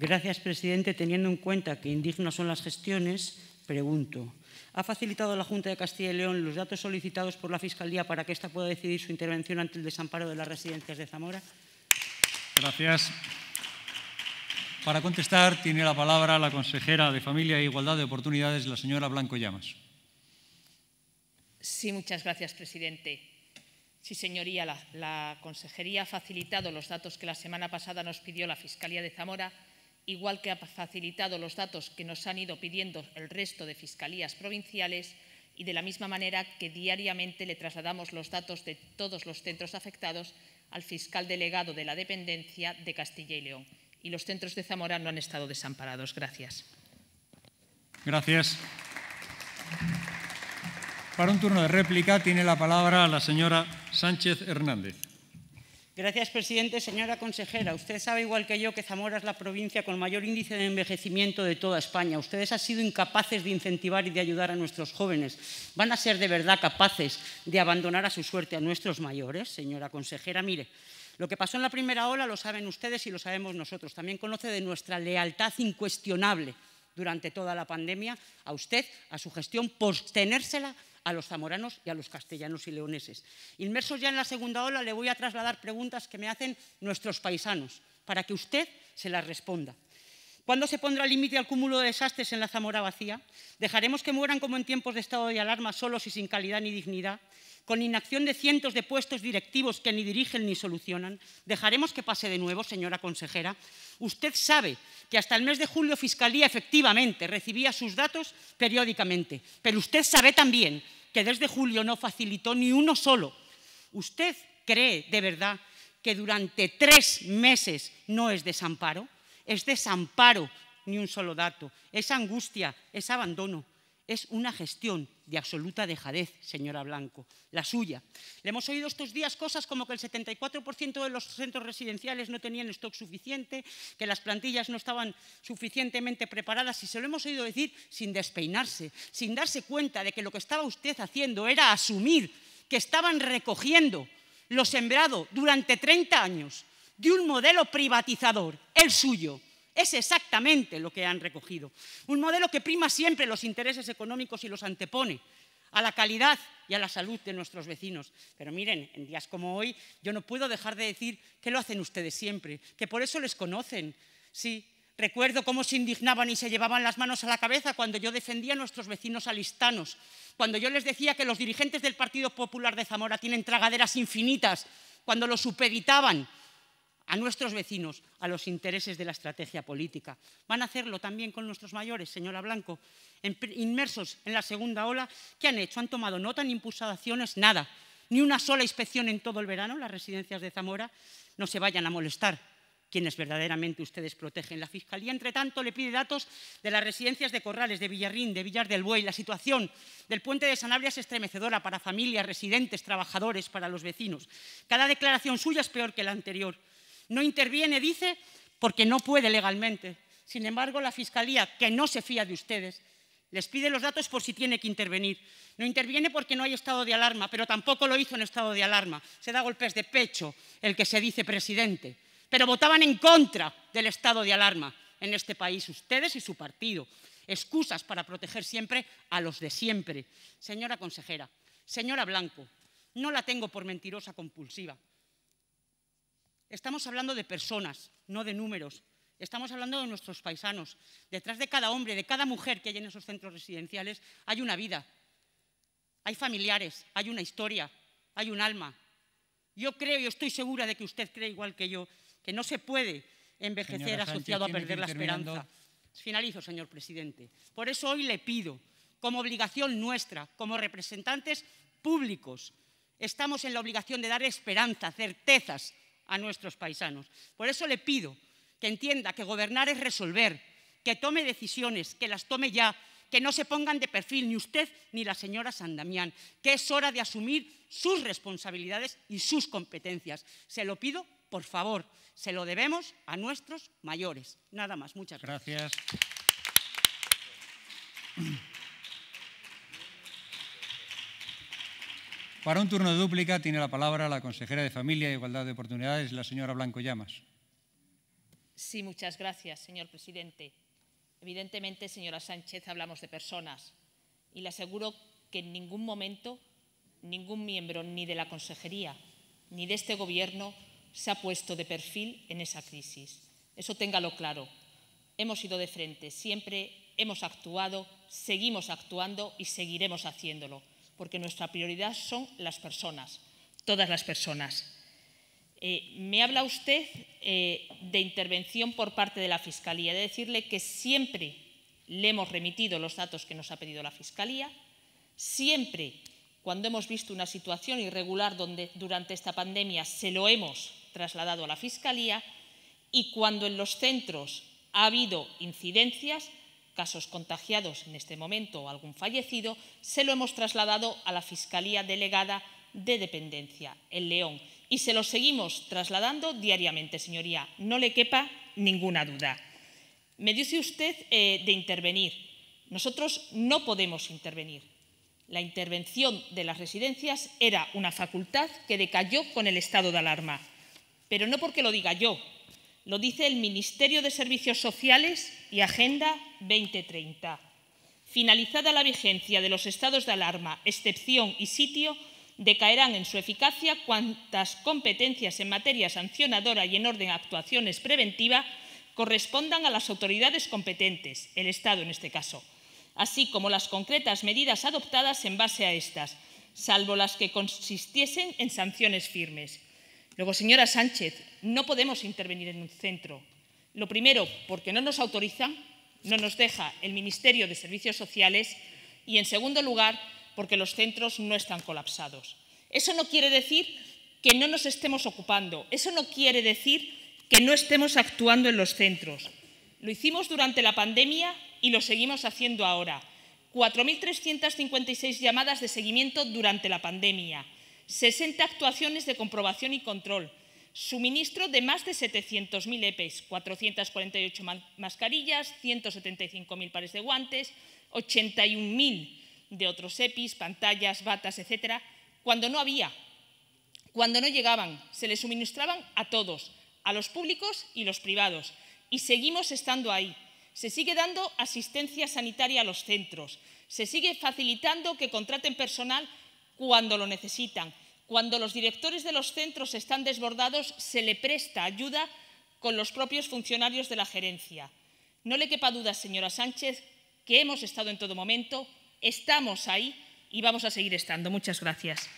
Gracias, presidente. Teniendo en cuenta que indignas son las gestiones, pregunto. ¿Ha facilitado la Junta de Castilla y León los datos solicitados por la Fiscalía para que ésta pueda decidir su intervención ante el desamparo de las residencias de Zamora? Gracias. Para contestar, tiene la palabra la consejera de Familia e Igualdad de Oportunidades, la señora Blanco Llamas. Sí, muchas gracias, presidente. Sí, señoría, la, Consejería ha facilitado los datos que la semana pasada nos pidió la Fiscalía de Zamora igual que ha facilitado los datos que nos han ido pidiendo el resto de fiscalías provinciales y de la misma manera que diariamente le trasladamos los datos de todos los centros afectados al fiscal delegado de la dependencia de Castilla y León. Y los centros de Zamora no han estado desamparados. Gracias. Gracias. Para un turno de réplica tiene la palabra la señora Sánchez Hernández. Gracias, presidente. Señora consejera, usted sabe igual que yo que Zamora es la provincia con mayor índice de envejecimiento de toda España. Ustedes han sido incapaces de incentivar y de ayudar a nuestros jóvenes. ¿Van a ser de verdad capaces de abandonar a su suerte a nuestros mayores, señora consejera? Mire, lo que pasó en la primera ola lo saben ustedes y lo sabemos nosotros. También conoce de nuestra lealtad incuestionable durante toda la pandemia a usted, a su gestión, por tenérsela a los zamoranos y a los castellanos y leoneses. Inmersos ya en la segunda ola, le voy a trasladar preguntas que me hacen nuestros paisanos, para que usted se las responda. ¿Cuándo se pondrá límite al cúmulo de desastres en la Zamora vacía? ¿Dejaremos que mueran como en tiempos de estado de alarma, solos y sin calidad ni dignidad? con inacción de cientos de puestos directivos que ni dirigen ni solucionan? ¿Dejaremos que pase de nuevo, señora consejera? Usted sabe que hasta el mes de julio Fiscalía efectivamente recibía sus datos periódicamente, pero usted sabe también que desde julio no facilitó ni uno solo. ¿Usted cree de verdad que durante tres meses no es desamparo? Es desamparo ni un solo dato, es angustia, es abandono, es una gestión de absoluta dejadez, señora Blanco, la suya. Le hemos oído estos días cosas como que el 74% de los centros residenciales no tenían stock suficiente, que las plantillas no estaban suficientemente preparadas y se lo hemos oído decir sin despeinarse, sin darse cuenta de que lo que estaba usted haciendo era asumir que estaban recogiendo lo sembrado durante 30 años de un modelo privatizador, el suyo, es exactamente lo que han recogido. Un modelo que prima siempre los intereses económicos y los antepone a la calidad y a la salud de nuestros vecinos. Pero miren, en días como hoy yo no puedo dejar de decir que lo hacen ustedes siempre, que por eso les conocen. Sí, recuerdo cómo se indignaban y se llevaban las manos a la cabeza cuando yo defendía a nuestros vecinos alistanos, cuando yo les decía que los dirigentes del Partido Popular de Zamora tienen tragaderas infinitas, cuando los supeditaban a nuestros vecinos, a los intereses de la estrategia política. Van a hacerlo también con nuestros mayores, señora Blanco, inmersos en la segunda ola. ¿Qué han hecho? ¿Han tomado nota? ¿Han impulsado acciones? Nada. Ni una sola inspección en todo el verano las residencias de Zamora. No se vayan a molestar quienes verdaderamente ustedes protegen. La Fiscalía, entre tanto, le pide datos de las residencias de Corrales, de Villarrín, de Villar del Buey. La situación del puente de Sanabria es estremecedora para familias, residentes, trabajadores, para los vecinos. Cada declaración suya es peor que la anterior. No interviene, dice, porque no puede legalmente. Sin embargo, la Fiscalía, que no se fía de ustedes, les pide los datos por si tiene que intervenir. No interviene porque no hay estado de alarma, pero tampoco lo hizo en estado de alarma. Se da golpes de pecho el que se dice presidente. Pero votaban en contra del estado de alarma en este país, ustedes y su partido. Excusas para proteger siempre a los de siempre. Señora consejera, señora Blanco, no la tengo por mentirosa compulsiva. Estamos hablando de personas, no de números. Estamos hablando de nuestros paisanos. Detrás de cada hombre, de cada mujer que hay en esos centros residenciales, hay una vida. Hay familiares, hay una historia, hay un alma. Yo creo y estoy segura de que usted cree igual que yo, que no se puede envejecer asociado a perder la esperanza. Finalizo, señor presidente. Por eso hoy le pido, como obligación nuestra, como representantes públicos, estamos en la obligación de dar esperanza, certezas a nuestros paisanos. Por eso le pido que entienda que gobernar es resolver, que tome decisiones, que las tome ya, que no se pongan de perfil ni usted ni la señora San Damián, que es hora de asumir sus responsabilidades y sus competencias. Se lo pido, por favor, se lo debemos a nuestros mayores. Nada más, muchas gracias. Para un turno de dúplica tiene la palabra la consejera de Familia e Igualdad de Oportunidades, la señora Blanco Llamas. Sí, muchas gracias, señor presidente. Evidentemente, señora Sánchez, hablamos de personas y le aseguro que en ningún momento ningún miembro ni de la Consejería ni de este Gobierno se ha puesto de perfil en esa crisis. Eso téngalo claro. Hemos ido de frente, siempre hemos actuado, seguimos actuando y seguiremos haciéndolo porque nuestra prioridad son las personas, todas las personas. Eh, me habla usted eh, de intervención por parte de la Fiscalía, de decirle que siempre le hemos remitido los datos que nos ha pedido la Fiscalía, siempre cuando hemos visto una situación irregular donde durante esta pandemia se lo hemos trasladado a la Fiscalía y cuando en los centros ha habido incidencias, casos contagiados en este momento o algún fallecido, se lo hemos trasladado a la Fiscalía Delegada de Dependencia, en León, y se lo seguimos trasladando diariamente, señoría. No le quepa ninguna duda. Me dice usted eh, de intervenir. Nosotros no podemos intervenir. La intervención de las residencias era una facultad que decayó con el estado de alarma. Pero no porque lo diga yo, lo dice el Ministerio de Servicios Sociales y Agenda 2030. Finalizada la vigencia de los estados de alarma, excepción y sitio, decaerán en su eficacia cuantas competencias en materia sancionadora y en orden a actuaciones preventivas correspondan a las autoridades competentes, el Estado en este caso, así como las concretas medidas adoptadas en base a estas, salvo las que consistiesen en sanciones firmes. Luego, señora Sánchez, no podemos intervenir en un centro. Lo primero, porque no nos autoriza, no nos deja el Ministerio de Servicios Sociales y, en segundo lugar, porque los centros no están colapsados. Eso no quiere decir que no nos estemos ocupando, eso no quiere decir que no estemos actuando en los centros. Lo hicimos durante la pandemia y lo seguimos haciendo ahora. 4.356 llamadas de seguimiento durante la pandemia. 60 actuaciones de comprobación y control, suministro de más de 700.000 EPIs, 448 mascarillas, 175.000 pares de guantes, 81.000 de otros EPIs, pantallas, batas, etcétera, cuando no había, cuando no llegaban, se les suministraban a todos, a los públicos y los privados, y seguimos estando ahí. Se sigue dando asistencia sanitaria a los centros, se sigue facilitando que contraten personal cuando lo necesitan. Cuando los directores de los centros están desbordados, se le presta ayuda con los propios funcionarios de la gerencia. No le quepa duda, señora Sánchez, que hemos estado en todo momento, estamos ahí y vamos a seguir estando. Muchas gracias.